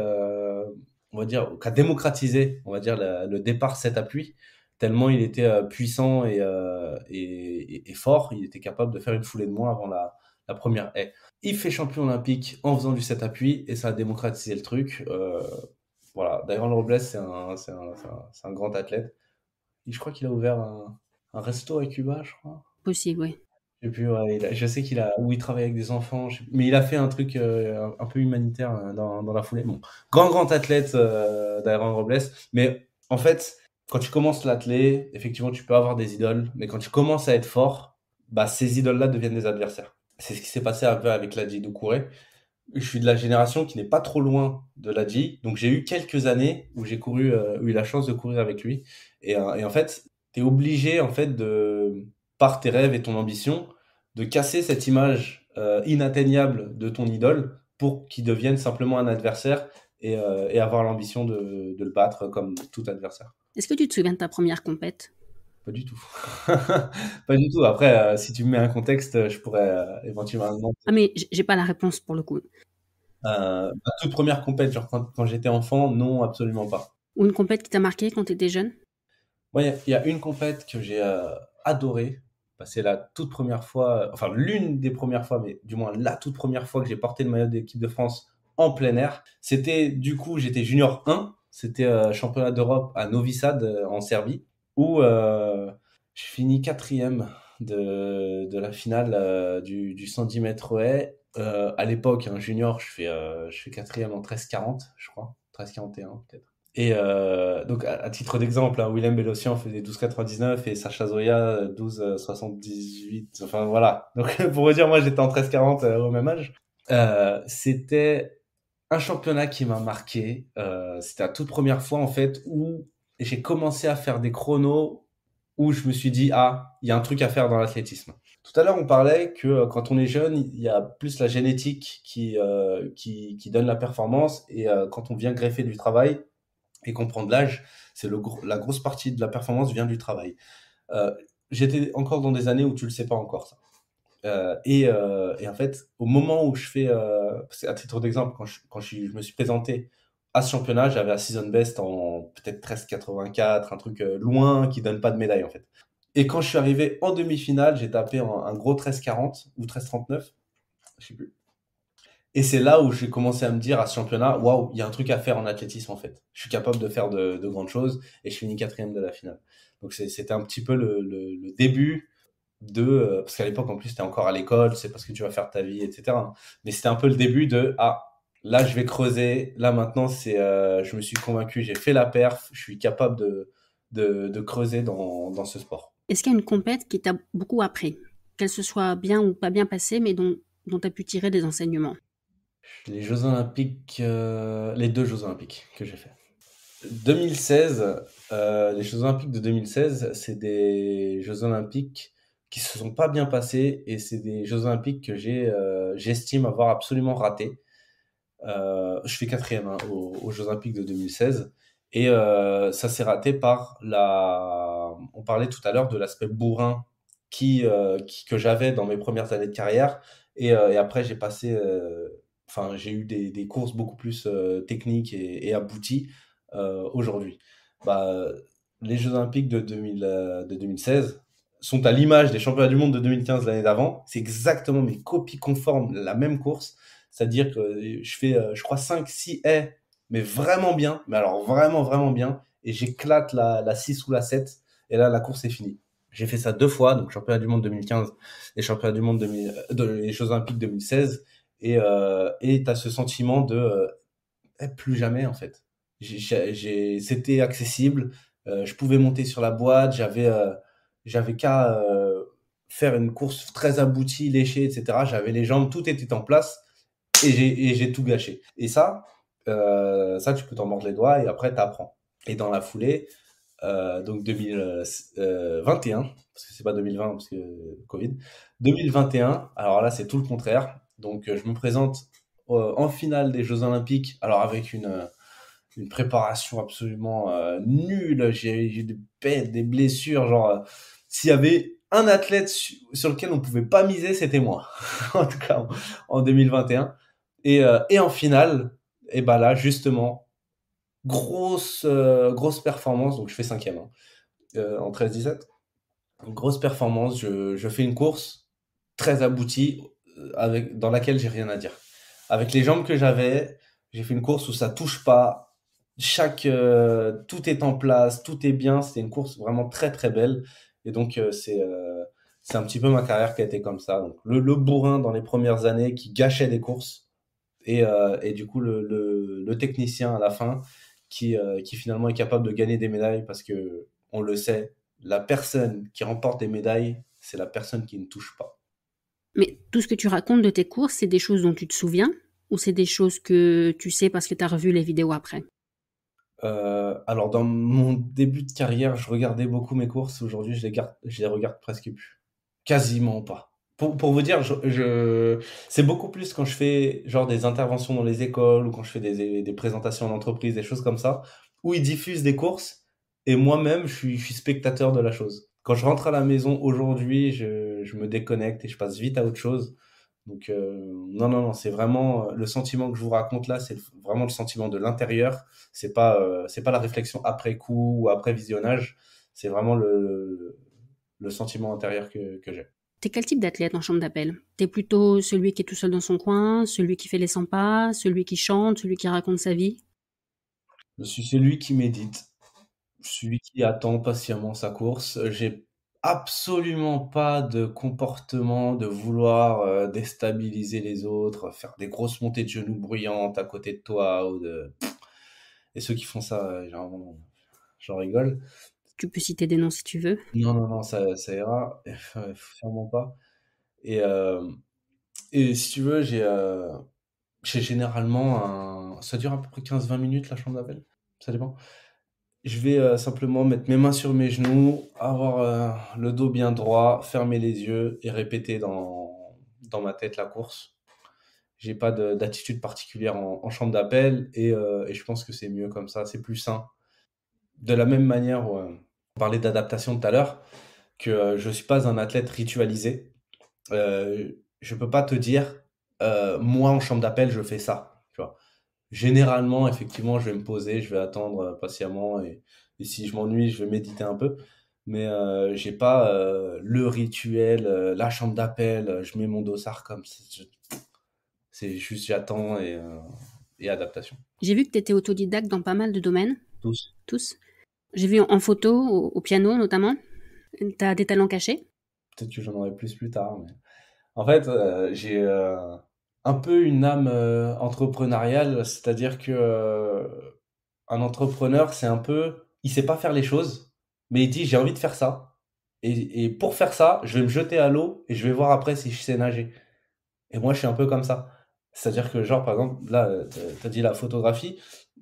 on va dire, qui a démocratisé, on va dire, le départ cet appui tellement il était euh, puissant euh, et, et, fort, il était capable de faire une foulée de moins avant la, première haie. Il fait champion olympique en faisant du set appui et ça a démocratisé le truc. Euh, voilà. D'ailleurs, Robles, c'est un, c'est, un, grand athlète. je crois qu'il a ouvert un, resto à Cuba, je crois. Possible, oui. Et puis, je sais qu'il a, où il travaille avec des enfants, mais il a fait un truc un, peu humanitaire hein, dans, la foulée. Bon, grand, grand athlète euh, Robles, mais en fait, quand tu commences l'athlé, effectivement, tu peux avoir des idoles, mais quand tu commences à être fort, bah, ces idoles-là deviennent des adversaires. C'est ce qui s'est passé un peu avec Ladji Doucouré. Je suis de la génération qui n'est pas trop loin de Ladji, donc j'ai eu quelques années où j'ai couru, euh, eu la chance de courir avec lui. Et, euh, en fait, tu es obligé, en fait, de, par tes rêves et ton ambition, de casser cette image euh, inatteignable de ton idole pour qu'il devienne simplement un adversaire et, avoir l'ambition de le battre comme tout adversaire. Est-ce que tu te souviens de ta première compète Pas du tout. pas du tout. Après, euh, si tu me mets un contexte, euh, je pourrais euh, éventuellement. Ah, mais j'ai pas la réponse pour le coup. ma toute première compète, genre quand, j'étais enfant, non, absolument pas. Ou une compète qui t'a marqué quand tu étais jeune Oui, il y, a une compète que j'ai adorée. Bah, c'est la toute première fois, enfin l'une des premières fois, mais du moins la toute première fois que j'ai porté le maillot d'équipe de France en plein air. C'était du coup, j'étais junior 1 c'était euh, championnat d'Europe à Novi Sad euh, en Serbie où euh, je finis quatrième de, de la finale du, du, 110 mètres haies. à l'époque, hein, junior, je fais, je fais quatrième en 13,40, je crois. 13,41 peut-être. Et donc, à, titre d'exemple, hein, Willem Bellossian faisait 12,99 et Sacha Zoya 12,78. Enfin, voilà. Donc, pour vous dire, moi, j'étais en 13,40 au même âge. c'était un championnat qui m'a marqué. Euh, C'était la toute première fois, en fait, où j'ai commencé à faire des chronos où je me suis dit, ah, il y a un truc à faire dans l'athlétisme. Tout à l'heure, on parlait que euh, quand on est jeune, il y a plus la génétique qui, euh, qui, donne la performance. Et euh, quand on vient greffer du travail et qu'on prend de l'âge, c'est la grosse partie de la performance vient du travail. J'étais encore dans des années où tu le sais pas encore, ça. Euh, et, euh, et, en fait, au moment où je fais, euh, à titre d'exemple, quand, je, quand je, me suis présenté à ce championnat, j'avais un season best en peut-être 13,84, un truc euh, loin qui donne pas de médaille en fait. Et quand je suis arrivé en demi-finale, j'ai tapé un gros 13,40 ou 13,39, je sais plus. Et c'est là où j'ai commencé à me dire à ce championnat, waouh, il y a un truc à faire en athlétisme en fait. Je suis capable de faire de, de grandes choses et je finis quatrième de la finale. Donc c'était un petit peu le, le début de euh, parce qu'à l'époque en plus tu es encore à l'école, c'est parce que tu vas faire ta vie, etc. Mais c'était un peu le début de ah là je vais creuser, là maintenant c'est euh, je me suis convaincu, j'ai fait la perf, je suis capable de, de, creuser dans, dans, ce sport. Est-ce qu'il y a une compète qui t'a beaucoup appris, qu'elle se soit bien ou pas bien passée, mais dont dont tu as pu tirer des enseignements Les Jeux Olympiques, euh, les deux Jeux Olympiques que j'ai fait. 2016, les Jeux Olympiques de 2016, c'est des Jeux Olympiques qui se sont pas bien passés et c'est des Jeux Olympiques que j'ai, euh, j'estime avoir absolument raté. Euh, je fais quatrième hein, aux, Jeux Olympiques de 2016 et euh, ça s'est raté par la. On parlait tout à l'heure de l'aspect bourrin qui, qui que j'avais dans mes premières années de carrière et, et après j'ai passé enfin j'ai eu des, des, courses beaucoup plus techniques et, et abouties aujourd'hui. Bah, les Jeux Olympiques de, 2000, de 2016, sont à l'image des championnats du monde de 2015 l'année d'avant. C'est exactement mes copies conformes, la même course. C'est-à-dire que euh, je fais, euh, je crois, 5-6 mais vraiment bien. Mais alors vraiment, vraiment bien. Et j'éclate la, la 6 ou la 7. Et là, la course est finie. J'ai fait ça deux fois, donc championnat du monde 2015 et championnat du monde euh, de les Jeux Olympiques 2016. Et euh, tu as ce sentiment de eh, plus jamais en fait. C'était accessible, je pouvais monter sur la boîte, j'avais j'avais qu'à euh, faire une course très aboutie, léchée, etc. J'avais les jambes, tout était en place et j'ai tout gâché. Et ça, euh, ça, tu peux t'en mordre les doigts et après, tu apprends. Et dans la foulée, euh, donc 2021, parce que c'est pas 2020, parce que Covid, 2021, alors là, c'est tout le contraire. Donc, je me présente en finale des Jeux Olympiques, alors avec une une préparation absolument nulle. J'ai eu des, des blessures, genre s'il y avait un athlète sur lequel on pouvait pas miser, c'était moi. en tout cas, en 2021. Euh, et, en finale, et eh ben là, justement, grosse, euh, grosse performance. Donc, je fais cinquième hein. euh, en 13-17. Grosse performance. Je, fais une course très aboutie avec, dans laquelle j'ai rien à dire. Avec les jambes que j'avais, j'ai fait une course où ça touche pas. Chaque, tout est en place, tout est bien. C'était une course vraiment très, très belle. Et donc, euh, c'est euh, c'est un petit peu ma carrière qui a été comme ça. Donc, le, bourrin dans les premières années qui gâchait les courses euh, et, du coup le, technicien à la fin qui, qui finalement est capable de gagner des médailles parce que on le sait, la personne qui remporte des médailles, c'est la personne qui ne touche pas. Mais tout ce que tu racontes de tes courses, c'est des choses dont tu te souviens ou c'est des choses que tu sais parce que tu as revu les vidéos après euh, alors, dans mon début de carrière, je regardais beaucoup mes courses. Aujourd'hui, je les, les regarde presque plus. Quasiment pas. Pour, vous dire, c'est beaucoup plus quand je fais genre des interventions dans les écoles ou quand je fais des, des présentations en entreprise, des choses comme ça, où ils diffusent des courses et moi-même, je suis, spectateur de la chose. Quand je rentre à la maison aujourd'hui, je me déconnecte et je passe vite à autre chose. Donc, euh, non, non, non, c'est vraiment euh, le sentiment que je vous raconte là, c'est vraiment le sentiment de l'intérieur. C'est pas, euh, c'est pas la réflexion après coup ou après visionnage. C'est vraiment le, le sentiment intérieur que, j'ai. T'es quel type d'athlète en chambre d'appel T'es plutôt celui qui est tout seul dans son coin, celui qui fait les 100 pas, celui qui chante, celui qui raconte sa vie Je suis celui qui médite, celui qui attend patiemment sa course. J'ai absolument pas de comportement de vouloir euh, déstabiliser les autres, faire des grosses montées de genoux bruyantes à côté de toi ou de et ceux qui font ça, euh, j'en rigole. Tu peux citer des noms si tu veux. Non, non, non, ça, ça ira, sûrement pas. Et, euh, et si tu veux, j'ai généralement un... Ça dure à peu près 15-20 minutes la chambre d'appel, ça dépend je vais euh, simplement mettre mes mains sur mes genoux, avoir euh, le dos bien droit, fermer les yeux et répéter dans, dans ma tête la course. Je n'ai pas d'attitude particulière en, chambre d'appel euh, et, je pense que c'est mieux comme ça, c'est plus sain. De la même manière, on parlait d'adaptation tout à l'heure, que je ne suis pas un athlète ritualisé. je ne peux pas te dire, moi en chambre d'appel, je fais ça généralement, effectivement, je vais me poser, je vais attendre euh, patiemment et, si je m'ennuie, je vais méditer un peu. Mais euh, j'ai pas euh, le rituel, euh, la chambre d'appel, je mets mon dossard comme c'est juste j'attends et, et, adaptation. J'ai vu que tu étais autodidacte dans pas mal de domaines. Tous. Tous. J'ai vu en photo, au, piano notamment. Tu as des talents cachés Peut-être que j'en aurai plus plus tard. En fait, j'ai un peu une âme euh, entrepreneuriale, c'est-à-dire que euh, un entrepreneur, c'est un peu, il sait pas faire les choses, mais il dit j'ai envie de faire ça, et, pour faire ça, je vais me jeter à l'eau et je vais voir après si je sais nager. Et moi, je suis un peu comme ça, c'est-à-dire que genre par exemple là, as dit la photographie,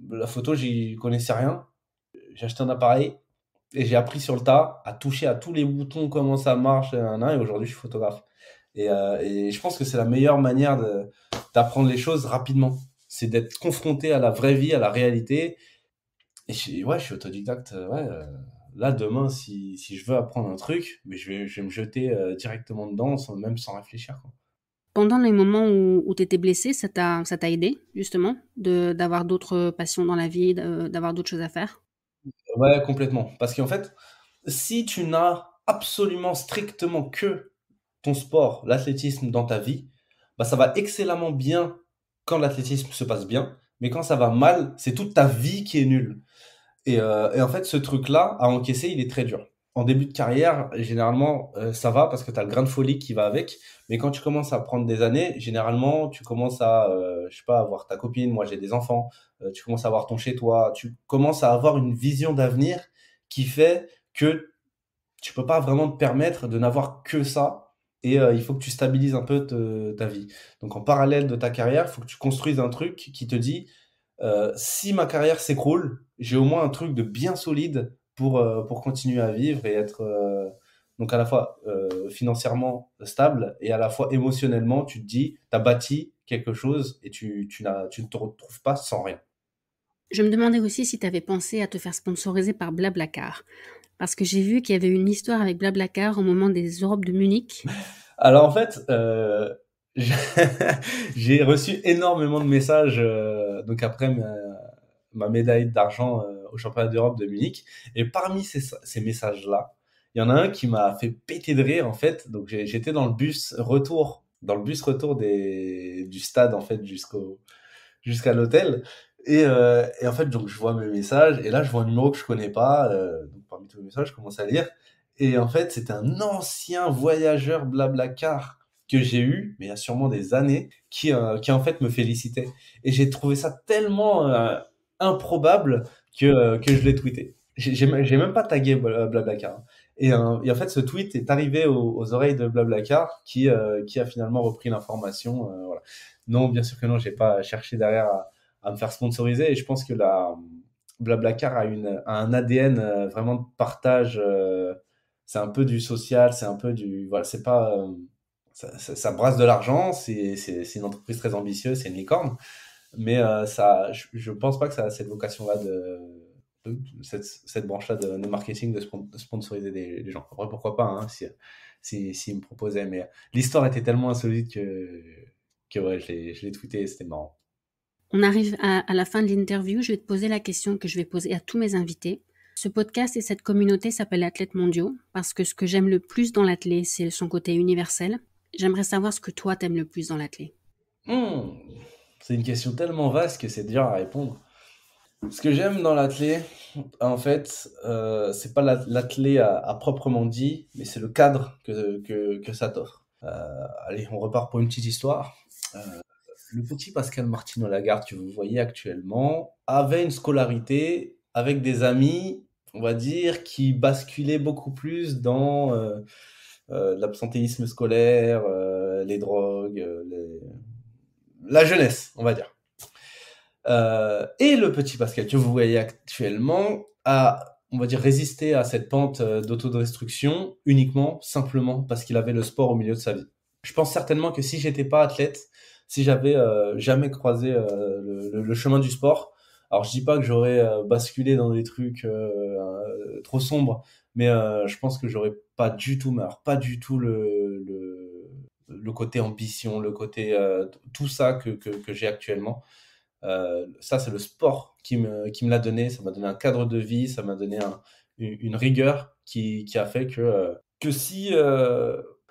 la photo, j'y connaissais rien, j'ai acheté un appareil et j'ai appris sur le tas à toucher à tous les boutons comment ça marche, et aujourd'hui je suis photographe. Euh, et, je pense que c'est la meilleure manière d'apprendre les choses rapidement. C'est d'être confronté à la vraie vie, à la réalité. Et je, ouais, je suis autodidacte. Euh, euh, là, demain, si, si, je veux apprendre un truc, mais je, vais, je vais me jeter directement dedans, sans, même sans réfléchir. Pendant les moments où, où tu étais blessé, ça t'a aidé, justement, d'avoir d'autres passions dans la vie, d'avoir d'autres choses à faire Ouais, complètement. Parce qu'en fait, si tu n'as absolument strictement que ton sport, l'athlétisme dans ta vie, bah, ça va excellemment bien quand l'athlétisme se passe bien, mais quand ça va mal, c'est toute ta vie qui est nulle. Et, euh, et en fait, ce truc-là, à encaisser, il est très dur. En début de carrière, généralement, euh, ça va parce que tu as le grain de folie qui va avec. Mais quand tu commences à prendre des années, généralement, tu commences à, euh, je sais pas, avoir ta copine, moi j'ai des enfants, tu commences à avoir ton chez-toi, tu commences à avoir une vision d'avenir qui fait que tu peux pas vraiment te permettre de n'avoir que ça et euh, il faut que tu stabilises un peu ta vie. Donc en parallèle de ta carrière, il faut que tu construises un truc qui te dit euh, si ma carrière s'écroule, j'ai au moins un truc de bien solide pour, euh, pour continuer à vivre et être donc à la fois financièrement stable et à la fois émotionnellement, tu te dis tu as bâti quelque chose et tu, tu, tu ne te retrouves pas sans rien. Je me demandais aussi si tu avais pensé à te faire sponsoriser par Blablacar. Parce que j'ai vu qu'il y avait une histoire avec Blablacar au moment des Europes de Munich. Alors en fait, euh, j'ai reçu énormément de messages euh, donc après ma, médaille d'argent euh, au championnat d'Europe de Munich. Et parmi ces, messages-là, il y en a un qui m'a fait péter de rire en fait. Donc j'étais dans le bus retour, dans le bus retour des, du stade en fait jusqu'au jusqu'à l'hôtel. Et, en fait, donc, je vois mes messages, et là, je vois un numéro que je connais pas. Euh, je commence à lire. Et en fait, c'est un ancien voyageur blablacar que j'ai eu, mais il y a sûrement des années, qui, euh, qui en fait me félicitait. Et j'ai trouvé ça tellement euh, improbable que, euh, que je l'ai tweeté. J'ai même pas tagué Blablacar. Hein. Et, en fait, ce tweet est arrivé aux, oreilles de Blablacar qui, qui a finalement repris l'information. Non, bien sûr que non, j'ai pas cherché derrière à, à, me faire sponsoriser. Et je pense que la, Blablacar a, une, un ADN euh, vraiment de partage. Euh, c'est un peu du social, c'est un peu du. Voilà, c'est pas. Euh, ça, brasse de l'argent, c'est une entreprise très ambitieuse, c'est une licorne. Mais ça, je pense pas que ça a cette vocation-là de, cette, cette branche-là de, marketing, de, sponsoriser des, gens. pourquoi pas, hein, s'ils si, me proposaient. Mais l'histoire était tellement insolite que, que ouais, je l'ai tweeté, c'était marrant. On arrive à, la fin de l'interview. Je vais te poser la question que je vais poser à tous mes invités. Ce podcast et cette communauté s'appellent Athlètes mondiaux parce que ce que j'aime le plus dans l'athlète, c'est son côté universel. J'aimerais savoir ce que toi t'aimes le plus dans l'athlète. Hmm, c'est une question tellement vaste que c'est dur à répondre. Ce que j'aime dans l'athlète, en fait, euh, c'est pas l'athlète à, proprement dit, mais c'est le cadre que, ça t'offre. Euh, allez, on repart pour une petite histoire. Euh, le petit Pascal Martino Lagarde que vous voyez actuellement avait une scolarité avec des amis, on va dire, qui basculaient beaucoup plus dans euh, euh, l'absentéisme scolaire, euh, les drogues, la jeunesse, on va dire. et le petit Pascal que vous voyez actuellement a, on va dire, résisté à cette pente d'autodestruction uniquement, simplement parce qu'il avait le sport au milieu de sa vie. Je pense certainement que si j'étais pas athlète, si j'avais euh, jamais croisé euh, le, chemin du sport, alors je dis pas que j'aurais euh, basculé dans des trucs trop sombres, mais je pense que j'aurais pas du tout, mais pas du tout le, le, côté ambition, le côté tout ça que, que, j'ai actuellement. ça, c'est le sport qui me, qui me l'a donné. Ça m'a donné un cadre de vie, ça m'a donné une, une, rigueur qui, qui, a fait que, que si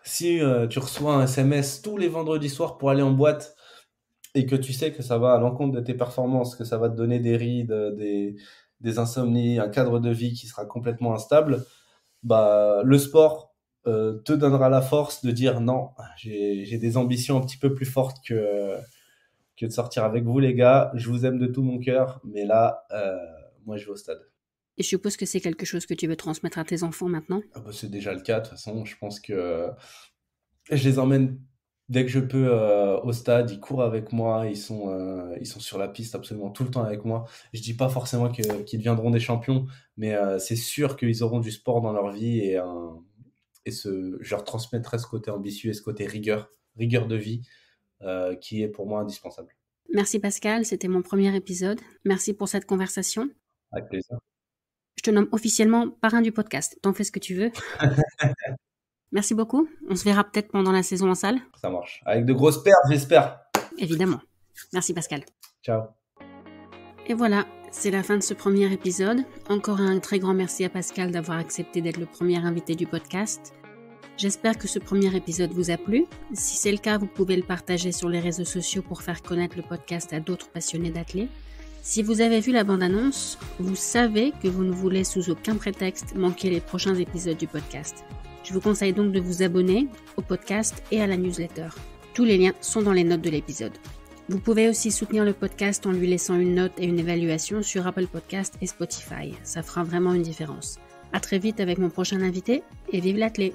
si euh, tu reçois un SMS tous les vendredis soirs pour aller en boîte et que tu sais que ça va à l'encontre de tes performances, que ça va te donner des rides, euh, des, insomnies, un cadre de vie qui sera complètement instable, bah, le sport euh, te donnera la force de dire non, j'ai des ambitions un petit peu plus fortes que, que de sortir avec vous les gars, je vous aime de tout mon cœur, mais là, moi je vais au stade. Et je suppose que c'est quelque chose que tu veux transmettre à tes enfants maintenant ah bah, C'est déjà le cas, de toute façon. Je pense que euh, je les emmène dès que je peux euh, au stade. Ils courent avec moi, ils sont, euh, ils sont sur la piste absolument tout le temps avec moi. Je ne dis pas forcément qu'ils deviendront des champions, mais c'est sûr qu'ils auront du sport dans leur vie et, et ce, je leur transmettrai ce côté ambitieux et ce côté rigueur, rigueur de vie qui est pour moi indispensable. Merci Pascal, c'était mon premier épisode. Merci pour cette conversation. Avec plaisir je te nomme officiellement parrain du podcast. T'en fais ce que tu veux. Merci beaucoup. On se verra peut-être pendant la saison en salle. Ça marche. Avec de grosses pertes, j'espère. Évidemment. Merci Pascal. Ciao. Et voilà, c'est la fin de ce premier épisode. Encore un très grand merci à Pascal d'avoir accepté d'être le premier invité du podcast. J'espère que ce premier épisode vous a plu. Si c'est le cas, vous pouvez le partager sur les réseaux sociaux pour faire connaître le podcast à d'autres passionnés d'athlètes. Si vous avez vu la bande-annonce, vous savez que vous ne voulez sous aucun prétexte manquer les prochains épisodes du podcast. Je vous conseille donc de vous abonner au podcast et à la newsletter. Tous les liens sont dans les notes de l'épisode. Vous pouvez aussi soutenir le podcast en lui laissant une note et une évaluation sur Apple Podcast et Spotify. Ça fera vraiment une différence. À très vite avec mon prochain invité et vive l'athlé!